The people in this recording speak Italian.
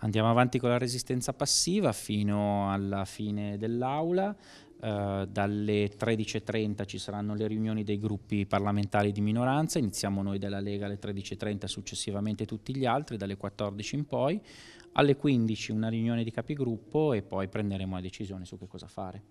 Andiamo avanti con la resistenza passiva fino alla fine dell'aula. Uh, dalle 13.30 ci saranno le riunioni dei gruppi parlamentari di minoranza, iniziamo noi della Lega alle 13.30, successivamente tutti gli altri, dalle 14 in poi, alle 15 una riunione di capigruppo e poi prenderemo la decisione su che cosa fare.